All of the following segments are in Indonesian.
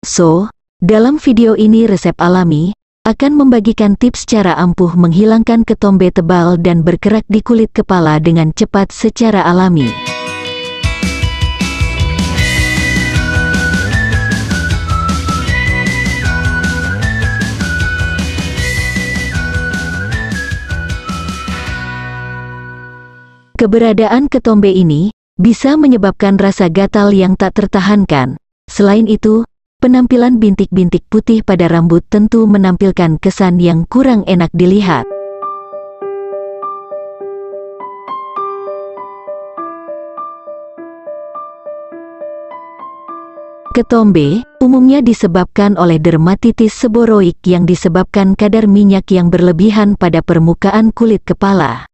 So, dalam video ini resep alami, akan membagikan tips cara ampuh menghilangkan ketombe tebal dan berkerak di kulit kepala dengan cepat secara alami. Keberadaan ketombe ini bisa menyebabkan rasa gatal yang tak tertahankan. Selain itu, penampilan bintik-bintik putih pada rambut tentu menampilkan kesan yang kurang enak dilihat. Ketombe, umumnya disebabkan oleh dermatitis seboroik yang disebabkan kadar minyak yang berlebihan pada permukaan kulit kepala.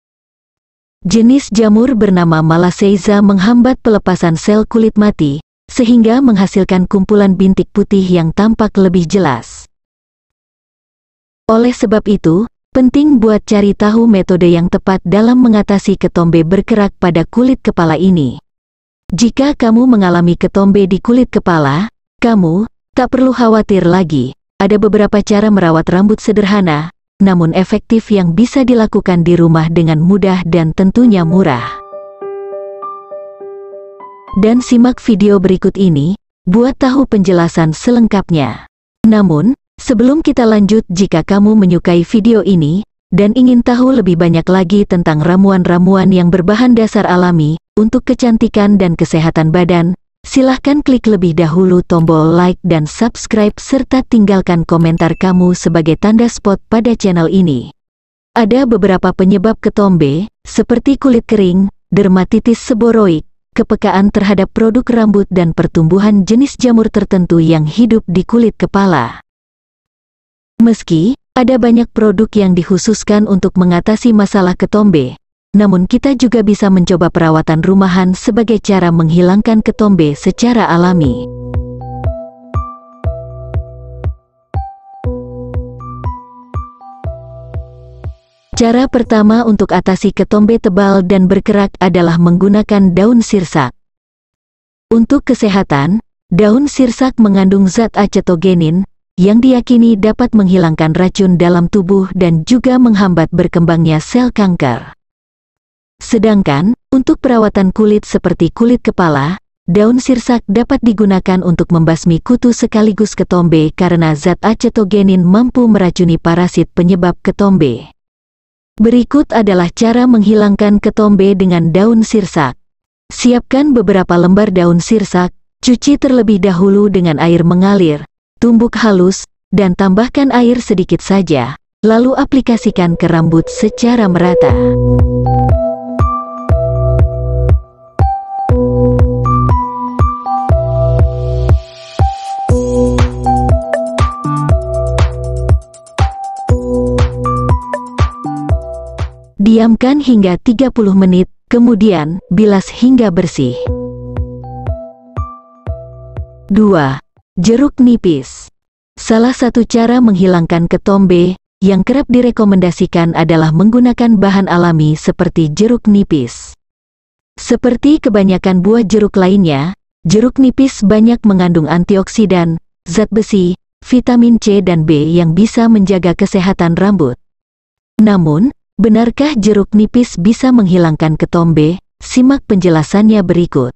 Jenis jamur bernama malaseiza menghambat pelepasan sel kulit mati, sehingga menghasilkan kumpulan bintik putih yang tampak lebih jelas. Oleh sebab itu, penting buat cari tahu metode yang tepat dalam mengatasi ketombe berkerak pada kulit kepala ini. Jika kamu mengalami ketombe di kulit kepala, kamu tak perlu khawatir lagi. Ada beberapa cara merawat rambut sederhana, namun efektif yang bisa dilakukan di rumah dengan mudah dan tentunya murah dan simak video berikut ini, buat tahu penjelasan selengkapnya. Namun, sebelum kita lanjut jika kamu menyukai video ini, dan ingin tahu lebih banyak lagi tentang ramuan-ramuan yang berbahan dasar alami, untuk kecantikan dan kesehatan badan, silahkan klik lebih dahulu tombol like dan subscribe serta tinggalkan komentar kamu sebagai tanda spot pada channel ini. Ada beberapa penyebab ketombe, seperti kulit kering, dermatitis seboroik, kepekaan terhadap produk rambut dan pertumbuhan jenis jamur tertentu yang hidup di kulit kepala. Meski ada banyak produk yang dikhususkan untuk mengatasi masalah ketombe, namun kita juga bisa mencoba perawatan rumahan sebagai cara menghilangkan ketombe secara alami. Cara pertama untuk atasi ketombe tebal dan berkerak adalah menggunakan daun sirsak. Untuk kesehatan, daun sirsak mengandung zat acetogenin, yang diyakini dapat menghilangkan racun dalam tubuh dan juga menghambat berkembangnya sel kanker. Sedangkan, untuk perawatan kulit seperti kulit kepala, Daun sirsak dapat digunakan untuk membasmi kutu sekaligus ketombe karena zat acetogenin mampu meracuni parasit penyebab ketombe. Berikut adalah cara menghilangkan ketombe dengan daun sirsak. Siapkan beberapa lembar daun sirsak, cuci terlebih dahulu dengan air mengalir, tumbuk halus, dan tambahkan air sedikit saja, lalu aplikasikan ke rambut secara merata. Diamkan hingga 30 menit, kemudian bilas hingga bersih. 2. Jeruk nipis Salah satu cara menghilangkan ketombe yang kerap direkomendasikan adalah menggunakan bahan alami seperti jeruk nipis. Seperti kebanyakan buah jeruk lainnya, jeruk nipis banyak mengandung antioksidan, zat besi, vitamin C dan B yang bisa menjaga kesehatan rambut. Namun, Benarkah jeruk nipis bisa menghilangkan ketombe? Simak penjelasannya berikut.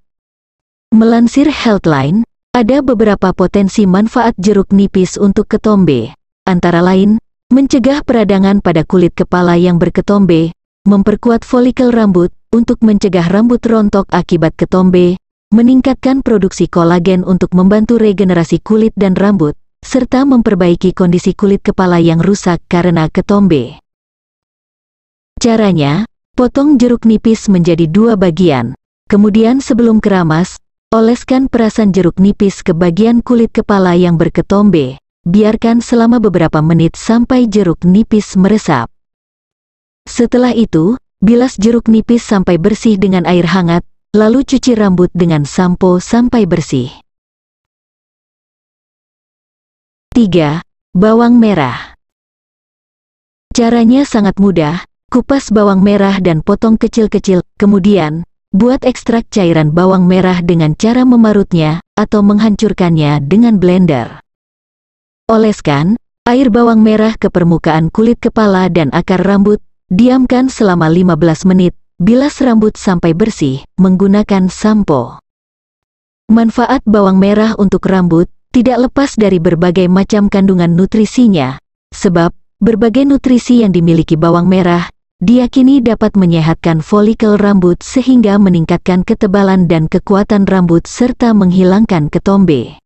Melansir Healthline, ada beberapa potensi manfaat jeruk nipis untuk ketombe. Antara lain, mencegah peradangan pada kulit kepala yang berketombe, memperkuat folikel rambut untuk mencegah rambut rontok akibat ketombe, meningkatkan produksi kolagen untuk membantu regenerasi kulit dan rambut, serta memperbaiki kondisi kulit kepala yang rusak karena ketombe. Caranya, potong jeruk nipis menjadi dua bagian. Kemudian sebelum keramas, oleskan perasan jeruk nipis ke bagian kulit kepala yang berketombe. Biarkan selama beberapa menit sampai jeruk nipis meresap. Setelah itu, bilas jeruk nipis sampai bersih dengan air hangat, lalu cuci rambut dengan sampo sampai bersih. 3. Bawang merah Caranya sangat mudah, Kupas bawang merah dan potong kecil-kecil, kemudian, buat ekstrak cairan bawang merah dengan cara memarutnya atau menghancurkannya dengan blender. Oleskan, air bawang merah ke permukaan kulit kepala dan akar rambut, diamkan selama 15 menit, bilas rambut sampai bersih, menggunakan sampo. Manfaat bawang merah untuk rambut tidak lepas dari berbagai macam kandungan nutrisinya, sebab berbagai nutrisi yang dimiliki bawang merah diakini dapat menyehatkan folikel rambut sehingga meningkatkan ketebalan dan kekuatan rambut serta menghilangkan ketombe.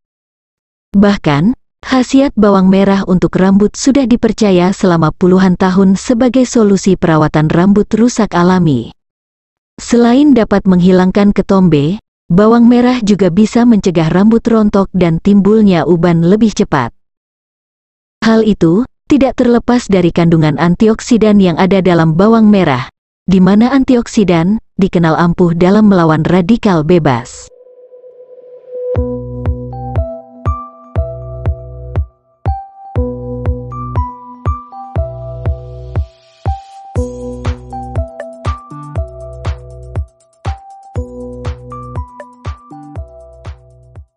Bahkan, khasiat bawang merah untuk rambut sudah dipercaya selama puluhan tahun sebagai solusi perawatan rambut rusak alami. Selain dapat menghilangkan ketombe, bawang merah juga bisa mencegah rambut rontok dan timbulnya uban lebih cepat. Hal itu tidak terlepas dari kandungan antioksidan yang ada dalam bawang merah, di mana antioksidan dikenal ampuh dalam melawan radikal bebas.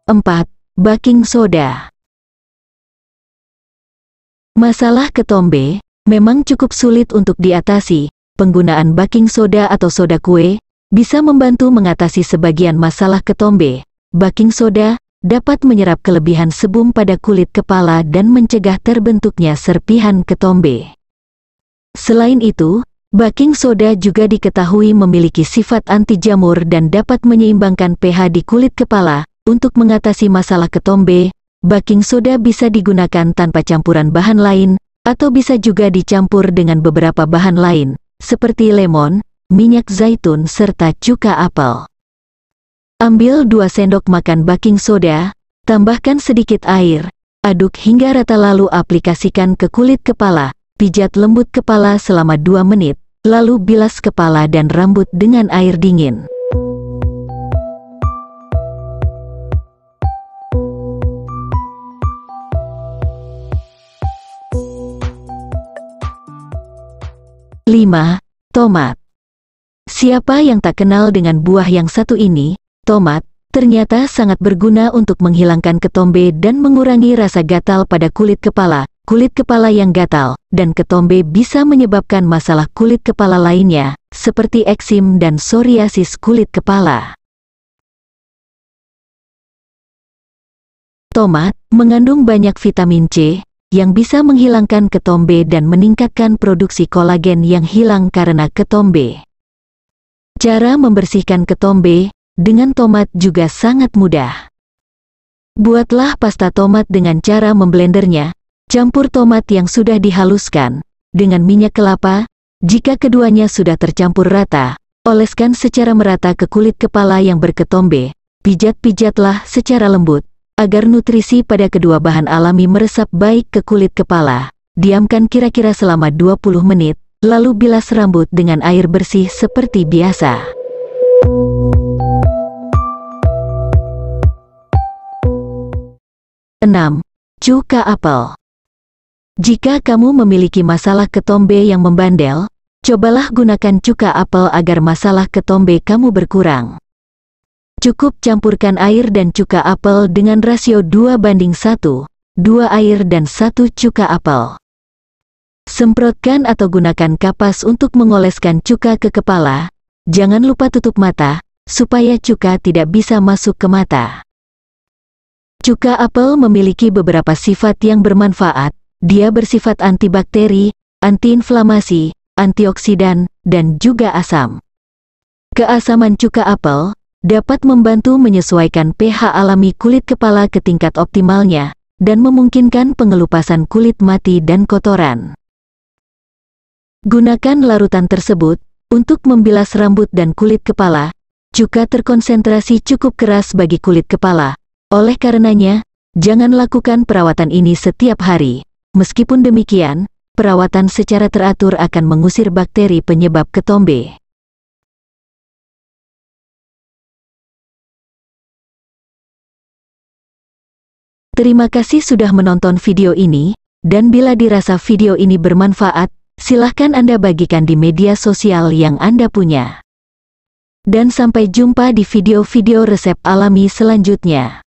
Empat, Baking soda Masalah ketombe, memang cukup sulit untuk diatasi, penggunaan baking soda atau soda kue, bisa membantu mengatasi sebagian masalah ketombe. Baking soda, dapat menyerap kelebihan sebum pada kulit kepala dan mencegah terbentuknya serpihan ketombe. Selain itu, baking soda juga diketahui memiliki sifat anti jamur dan dapat menyeimbangkan pH di kulit kepala, untuk mengatasi masalah ketombe, baking soda bisa digunakan tanpa campuran bahan lain, atau bisa juga dicampur dengan beberapa bahan lain, seperti lemon, minyak zaitun serta cuka apel. Ambil 2 sendok makan baking soda, tambahkan sedikit air, aduk hingga rata lalu aplikasikan ke kulit kepala, pijat lembut kepala selama 2 menit, lalu bilas kepala dan rambut dengan air dingin. 5. Tomat Siapa yang tak kenal dengan buah yang satu ini, tomat, ternyata sangat berguna untuk menghilangkan ketombe dan mengurangi rasa gatal pada kulit kepala. Kulit kepala yang gatal dan ketombe bisa menyebabkan masalah kulit kepala lainnya, seperti eksim dan psoriasis kulit kepala. Tomat mengandung banyak vitamin C, yang bisa menghilangkan ketombe dan meningkatkan produksi kolagen yang hilang karena ketombe. Cara membersihkan ketombe dengan tomat juga sangat mudah. Buatlah pasta tomat dengan cara memblendernya, campur tomat yang sudah dihaluskan dengan minyak kelapa, jika keduanya sudah tercampur rata, oleskan secara merata ke kulit kepala yang berketombe, pijat-pijatlah secara lembut, agar nutrisi pada kedua bahan alami meresap baik ke kulit kepala. Diamkan kira-kira selama 20 menit, lalu bilas rambut dengan air bersih seperti biasa. Enam, Cuka apel. Jika kamu memiliki masalah ketombe yang membandel, cobalah gunakan cuka apel agar masalah ketombe kamu berkurang. Cukup campurkan air dan cuka apel dengan rasio 2 banding 1, 2 air dan 1 cuka apel. Semprotkan atau gunakan kapas untuk mengoleskan cuka ke kepala. Jangan lupa tutup mata, supaya cuka tidak bisa masuk ke mata. Cuka apel memiliki beberapa sifat yang bermanfaat. Dia bersifat antibakteri, antiinflamasi, antioksidan, dan juga asam. Keasaman cuka apel dapat membantu menyesuaikan pH alami kulit kepala ke tingkat optimalnya, dan memungkinkan pengelupasan kulit mati dan kotoran. Gunakan larutan tersebut untuk membilas rambut dan kulit kepala, juga terkonsentrasi cukup keras bagi kulit kepala. Oleh karenanya, jangan lakukan perawatan ini setiap hari. Meskipun demikian, perawatan secara teratur akan mengusir bakteri penyebab ketombe. Terima kasih sudah menonton video ini, dan bila dirasa video ini bermanfaat, silahkan Anda bagikan di media sosial yang Anda punya. Dan sampai jumpa di video-video resep alami selanjutnya.